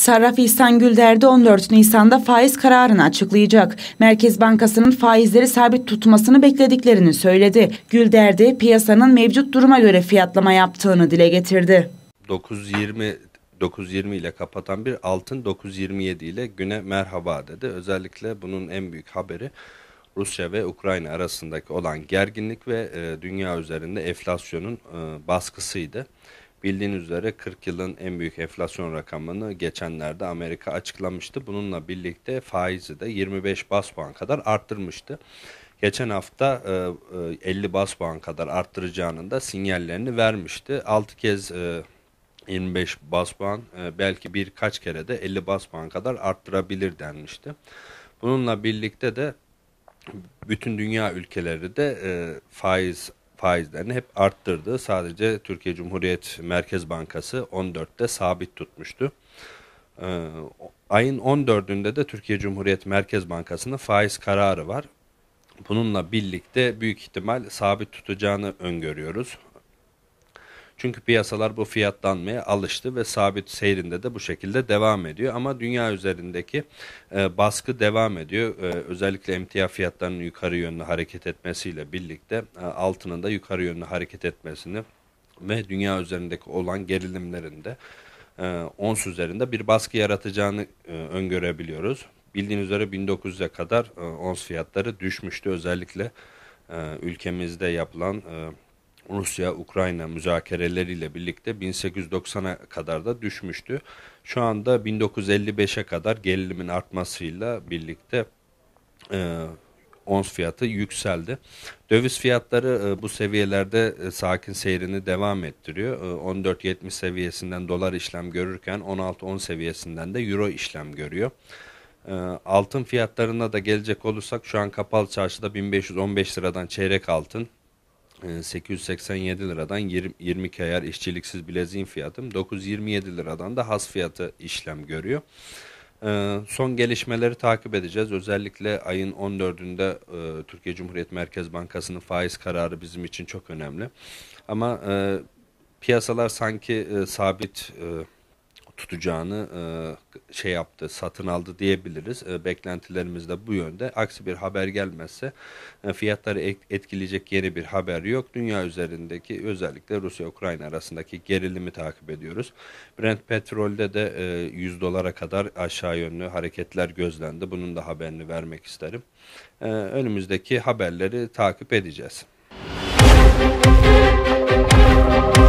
Sarraf İhsan Gülder'de 14 Nisan'da faiz kararını açıklayacak. Merkez Bankası'nın faizleri sabit tutmasını beklediklerini söyledi. Gülder'de piyasanın mevcut duruma göre fiyatlama yaptığını dile getirdi. 9.20 9.20 ile kapatan bir altın 9.27 ile güne merhaba dedi. Özellikle bunun en büyük haberi Rusya ve Ukrayna arasındaki olan gerginlik ve e, dünya üzerinde enflasyonun e, baskısıydı. Bildiğiniz üzere 40 yılın en büyük enflasyon rakamını geçenlerde Amerika açıklamıştı. Bununla birlikte faizi de 25 bas puan kadar arttırmıştı. Geçen hafta 50 e, e, bas puan kadar arttıracağının da sinyallerini vermişti. 6 kez 25 e, bas puan belki birkaç kere de 50 bas puan kadar arttırabilir denmişti. Bununla birlikte de bütün dünya ülkeleri de faiz faizlerini hep arttırdı. Sadece Türkiye Cumhuriyet Merkez Bankası 14'te sabit tutmuştu. Ee, ayın 14'ünde de Türkiye Cumhuriyet Merkez Bankası'nın faiz kararı var. Bununla birlikte büyük ihtimal sabit tutacağını öngörüyoruz. Çünkü piyasalar bu fiyatlanmaya alıştı ve sabit seyrinde de bu şekilde devam ediyor. Ama dünya üzerindeki e, baskı devam ediyor. E, özellikle emtia fiyatlarının yukarı yönlü hareket etmesiyle birlikte e, altının da yukarı yönlü hareket etmesini ve dünya üzerindeki olan gerilimlerinde e, ons üzerinde bir baskı yaratacağını e, öngörebiliyoruz. Bildiğiniz üzere 1900'e kadar e, ons fiyatları düşmüştü. Özellikle e, ülkemizde yapılan e, Rusya-Ukrayna müzakereleriyle birlikte 1890'a kadar da düşmüştü. Şu anda 1955'e kadar gerilimin artmasıyla birlikte e, ons fiyatı yükseldi. Döviz fiyatları e, bu seviyelerde e, sakin seyrini devam ettiriyor. 14.70 e, seviyesinden dolar işlem görürken 16.10 seviyesinden de euro işlem görüyor. Altın fiyatlarına da gelecek olursak şu an kapalı çarşıda 1515 liradan çeyrek altın, 887 ee, liradan 20, 22 ayar işçiliksiz bileziğin fiyatı 927 liradan da has fiyatı işlem görüyor. Ee, son gelişmeleri takip edeceğiz. Özellikle ayın 14'ünde e, Türkiye Cumhuriyet Merkez Bankası'nın faiz kararı bizim için çok önemli. Ama e, piyasalar sanki e, sabit tutacağını e, şey yaptı, satın aldı diyebiliriz. E, beklentilerimiz de bu yönde. Aksi bir haber gelmezse e, fiyatları etkileyecek yeni bir haber yok. Dünya üzerindeki özellikle Rusya-Ukrayna arasındaki gerilimi takip ediyoruz. Brent petrolde de 100 dolara kadar aşağı yönlü hareketler gözlendi. Bunun da haberini vermek isterim. önümüzdeki haberleri takip edeceğiz. Müzik